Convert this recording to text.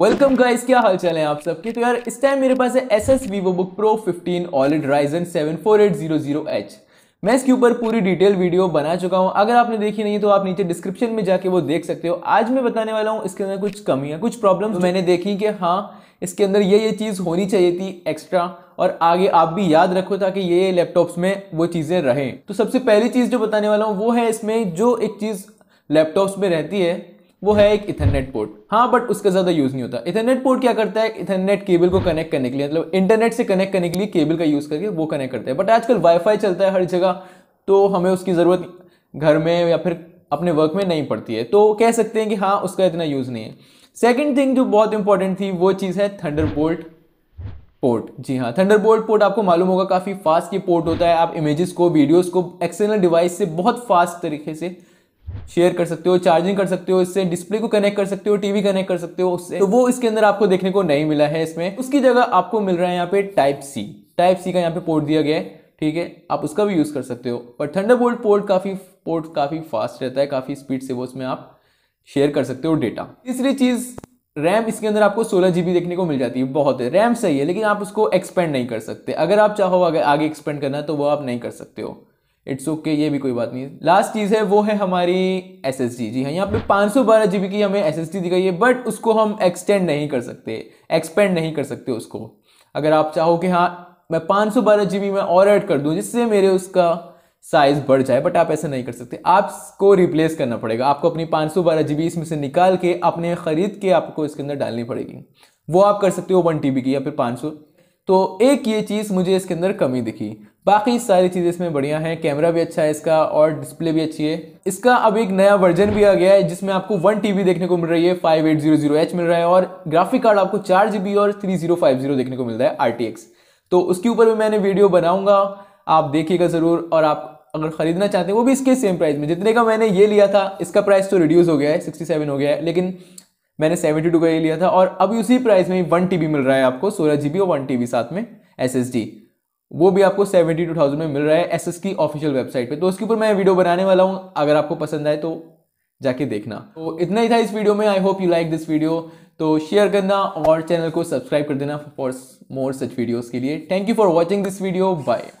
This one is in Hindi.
वेलकम गाइस क्या हाल चाल है आप सबके तो यार इस टाइम मेरे पास है S S Vivo Book Pro 15 OLED Ryzen H मैं इसके ऊपर पूरी डिटेल वीडियो बना चुका हूं अगर आपने देखी नहीं तो आप नीचे डिस्क्रिप्शन में जाके वो देख सकते हो आज मैं बताने वाला हूं इसके अंदर कुछ कमियां कुछ तो मैंने देखी कि हाँ इसके अंदर ये ये चीज़ होनी चाहिए थी एक्स्ट्रा और आगे आप भी याद रखो ताकि ये लैपटॉप्स में वो चीज़ें रहें तो सबसे पहली चीज़ जो बताने वाला हूँ वो है इसमें जो एक चीज़ लैपटॉप्स में रहती है वो है एक इथरनेट पोर्ट हाँ बट उसका ज़्यादा यूज़ नहीं होता इथरनेट पोर्ट क्या करता है इथरनेट केबल को कनेक्ट करने के लिए मतलब इंटरनेट से कनेक्ट करने के लिए केबल का यूज़ करके वो कनेक्ट करता है बट आजकल वाईफाई चलता है हर जगह तो हमें उसकी ज़रूरत घर में या फिर अपने वर्क में नहीं पड़ती है तो कह सकते हैं कि हाँ उसका इतना यूज़ नहीं है सेकेंड थिंग जो बहुत इंपॉर्टेंट थी वो चीज़ है थंडर पोर्ट जी हाँ थंडर पोर्ट आपको मालूम होगा काफ़ी फास्ट ये पोर्ट होता है आप इमेजेस को वीडियोस को एक्सटर्नल डिवाइस से बहुत फास्ट तरीके से शेयर कर सकते हो चार्जिंग कर सकते हो इससे डिस्प्ले को कनेक्ट कर सकते हो टीवी कनेक्ट कर सकते हो उससे तो वो इसके अंदर आपको देखने को नहीं मिला है इसमें उसकी जगह आपको मिल रहा है यहाँ पे टाइप सी टाइप सी का यहाँ पे पोर्ट दिया गया है ठीक है आप उसका भी यूज़ कर सकते हो पर थंडरबोल्ट पोर्ट काफ़ी पोर्ट काफ़ी फास्ट रहता है काफ़ी स्पीड से वो उसमें आप शेयर कर सकते हो डेटा तीसरी चीज़ रैम इसके अंदर आपको सोलह जी देखने को मिल जाती है बहुत है रैम सही है लेकिन आप उसको एक्सपेंड नहीं कर सकते अगर आप चाहो अगर आगे एक्सपेंड करना तो वो आप नहीं कर सकते हो इट्स ओके okay, ये भी कोई बात नहीं लास्ट चीज़ है वो है हमारी एस एस जी जी हाँ यहाँ पे पाँच सौ बारह जी बी की हमें एस एस डी दी गई है बट उसको हम एक्सटेंड नहीं कर सकते एक्सपेंड नहीं कर सकते उसको अगर आप चाहो कि हाँ मैं पाँच सौ बारह जी बी में और ऐड कर दूँ जिससे मेरे उसका साइज़ बढ़ जाए बट आप ऐसा नहीं कर सकते आपको रिप्लेस करना पड़ेगा आपको अपनी पाँच सौ बारह जी बी इसमें से निकाल के अपने ख़रीद के आपको इसके अंदर डालनी पड़ेगी वो आप कर सकते हो वन टी बी की या फिर पाँच सौ तो एक ये चीज़ मुझे इसके अंदर कमी दिखी बाकी सारी चीज़ें इसमें बढ़िया हैं कैमरा भी अच्छा है इसका और डिस्प्ले भी अच्छी है इसका अब एक नया वर्जन भी आ गया है जिसमें आपको वन टी देखने को मिल रही है five eight zero zero H मिल रहा है और ग्राफिक कार्ड आपको चार जी बी और थ्री जीरो फाइव जीरो देखने को मिल रहा है आर टी एक्स तो उसके ऊपर भी मैंने वीडियो बनाऊंगा आप देखिएगा ज़रूर और आप अगर खरीदना चाहते हैं वो भी इसके सेम प्राइस में जितने का मैंने ये लिया था इसका प्राइस तो रिड्यूस हो गया है सिक्सटी सेवन हो गया है लेकिन मैंने सेवेंटी टू का ये लिया था और अभी उसी प्राइस में वन टी मिल रहा है आपको सोलह जी और वन टी साथ में एस वो भी आपको सेवेंटी टू थाउजेंड में मिल रहा है एस की ऑफिशियल वेबसाइट पे तो उसके ऊपर मैं वीडियो बनाने वाला हूँ अगर आपको पसंद आए तो जाके देखना तो इतना ही था इस वीडियो में I hope you like this video तो शेयर करना और चैनल को सब्सक्राइब कर देना फॉर मोर सच वीडियोज़ के लिए thank you for watching this video bye